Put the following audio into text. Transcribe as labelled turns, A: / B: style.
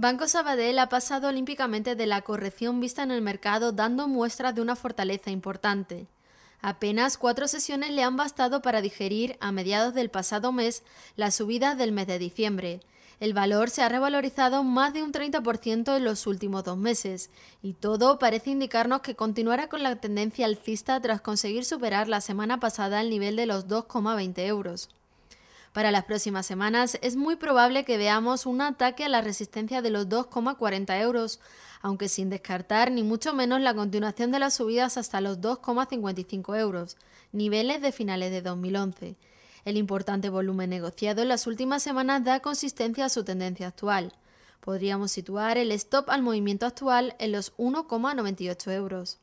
A: Banco Sabadell ha pasado olímpicamente de la corrección vista en el mercado dando muestras de una fortaleza importante. Apenas cuatro sesiones le han bastado para digerir, a mediados del pasado mes, la subida del mes de diciembre. El valor se ha revalorizado más de un 30% en los últimos dos meses, y todo parece indicarnos que continuará con la tendencia alcista tras conseguir superar la semana pasada el nivel de los 2,20 euros. Para las próximas semanas es muy probable que veamos un ataque a la resistencia de los 2,40 euros, aunque sin descartar ni mucho menos la continuación de las subidas hasta los 2,55 euros, niveles de finales de 2011. El importante volumen negociado en las últimas semanas da consistencia a su tendencia actual. Podríamos situar el stop al movimiento actual en los 1,98 euros.